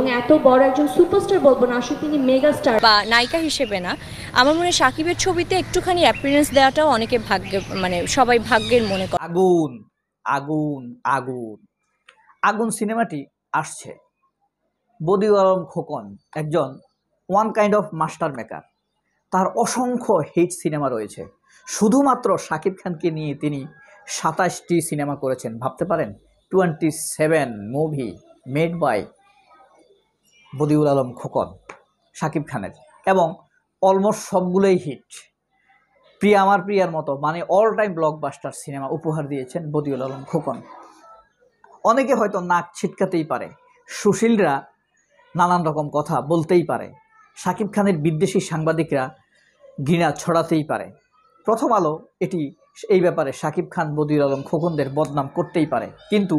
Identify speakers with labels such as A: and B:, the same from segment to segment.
A: এবং এত বড় একজন সুপারস্টার বলবো না আসলে তিনি মেগা স্টার বা নায়িকা হিসেবে না আমার মনে সাকিবের ছবিতে একটুখানি অ্যাপিয়ারেন্স দেওয়াটাও অনেকে ভাগ্য মানে সবাই ভাগ্যের মনে করে আগুন আগুন আগুন আগুন সিনেমাটি আসছে বদিউল আলম খোকন একজন one kind of master maker তার অসংখ্য হিট সিনেমা রয়েছে শুধুমাত্র শাকিব খানকে নিয়ে তিনি সাতাশটি সিনেমা করেছেন ভাবতে পারেন twenty seven movie made by Badiul Alam Khokon Shakib খানের এবং অলমোস্ট সবগুলোই হিট প্রিয়া আমার প্রিয়ার মতো মানে অল টাইম ব্লকবাস্টার সিনেমা উপহার দিয়েছেন বদিউল আলম খোকন অনেকে হয়তো নাক ছিটকাতেই পারে সুশীলরা নানান রকম কথা বলতেই পারে সাকিব খানের বিদ্বেষী সাংবাদিকরা ঘৃণা ছড়াতেই পারে প্রথম আলো এটি এই ব্যাপারে সাকিব খান বদিউল আলম খোকনদের বদনাম করতেই পারে কিন্তু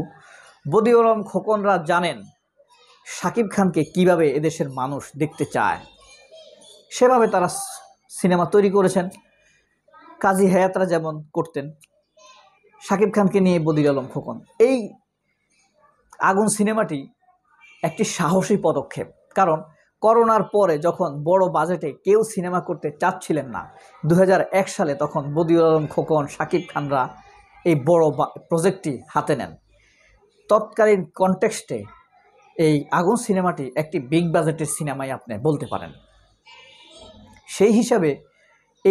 A: বদিউল আলম খোকনরা জানেন শাকিব খানকে কিভাবে এদেশের মানুষ দেখতে চায় সেভাবে তারা সিনেমা তৈরি করেছেন কাজী হায়াতরা যেমন করতেন শাকিব খানকে নিয়ে বদির আলম খোকন এই আগুন সিনেমাটি একটি সাহসী পদক্ষেপ কারণ করোনার পরে যখন বড় বাজেটে কেউ সিনেমা করতে চাচ্ছিলেন না দু সালে তখন বদিউল আলম খোকন শাকিব খানরা এই বড় প্রজেক্টটি হাতে নেন তৎকালীন কনটেক্সটে এই আগুন সিনেমাটি একটি বিগ বাজেটের সিনেমাই আপনি বলতে পারেন সেই হিসাবে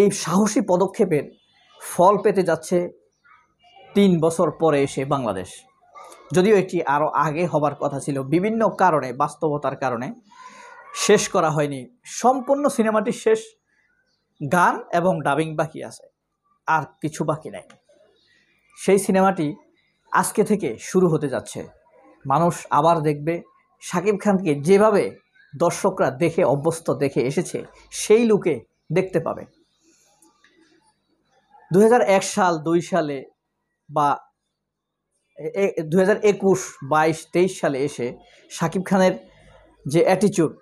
A: এই সাহসী পদক্ষেপের ফল পেতে যাচ্ছে তিন বছর পরে এসে বাংলাদেশ যদিও এটি আরও আগে হবার কথা ছিল বিভিন্ন কারণে বাস্তবতার কারণে শেষ করা হয়নি সম্পূর্ণ সিনেমাটি শেষ গান এবং ডাবিং বাকি আছে আর কিছু বাকি নাই সেই সিনেমাটি আজকে থেকে শুরু হতে যাচ্ছে মানুষ আবার দেখবে শাকিব খানকে যেভাবে দর্শকরা দেখে অভ্যস্ত দেখে এসেছে সেই লুকে দেখতে পাবে দু সাল দুই সালে বা দু হাজার একুশ বাইশ তেইশ সালে এসে শাকিব খানের যে অ্যাটিচিউড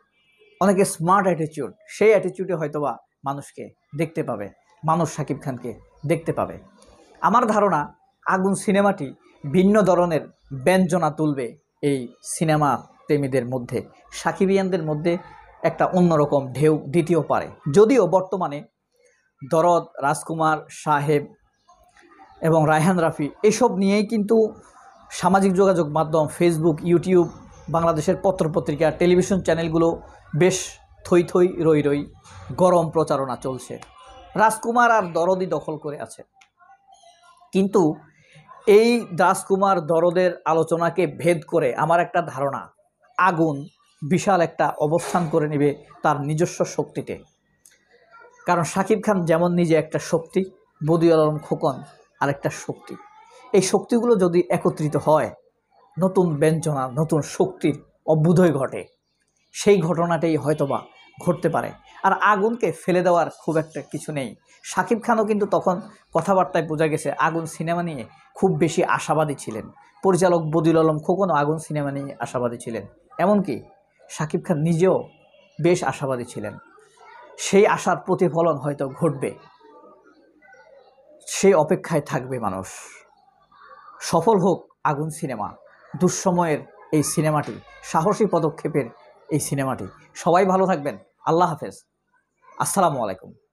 A: অনেকে স্মার্ট অ্যাটিচিউড সেই অ্যাটিচিউডে হয়তোবা মানুষকে দেখতে পাবে মানুষ শাকিব খানকে দেখতে পাবে আমার ধারণা আগুন সিনেমাটি ভিন্ন ধরনের ব্যঞ্জনা তুলবে এই সিনেমা প্রেমীদের মধ্যে সাকিবিয়ানদের মধ্যে একটা অন্যরকম ঢেউ দ্বিতীয় পারে যদিও বর্তমানে দরদ রাজকুমার সাহেব এবং রায়হান রাফি এসব নিয়েই কিন্তু সামাজিক যোগাযোগ মাধ্যম ফেসবুক ইউটিউব বাংলাদেশের পত্রপত্রিকা টেলিভিশন চ্যানেলগুলো বেশ থই থই রই রই গরম প্রচারণা চলছে রাজকুমার আর দরদই দখল করে আছে কিন্তু এই রাজকুমার দরদের আলোচনাকে ভেদ করে আমার একটা ধারণা আগুন বিশাল একটা অবস্থান করে নেবে তার নিজস্ব শক্তিতে কারণ সাকিব খান যেমন নিজে একটা শক্তি বদিউল আলম খোকন আরেকটা শক্তি এই শক্তিগুলো যদি একত্রিত হয় নতুন ব্যঞ্জনা নতুন শক্তির অভ্যুদয় ঘটে সেই ঘটনাটাই হয়তোবা ঘটতে পারে আর আগুনকে ফেলে দেওয়ার খুব একটা কিছু নেই সাকিব খানও কিন্তু তখন কথাবার্তায় বোঝা গেছে আগুন সিনেমা নিয়ে খুব বেশি আশাবাদী ছিলেন পরিচালক বদিউল আলম খোকনও আগুন সিনেমা নিয়ে আশাবাদী ছিলেন এমনকি শাকিব খান নিজেও বেশ আশাবাদী ছিলেন সেই আশার প্রতিফলন হয়তো ঘটবে সেই অপেক্ষায় থাকবে মানুষ সফল হোক আগুন সিনেমা দুঃসময়ের এই সিনেমাটি সাহসী পদক্ষেপের এই সিনেমাটি সবাই ভালো থাকবেন আল্লাহ হাফেজ আসসালামু আলাইকুম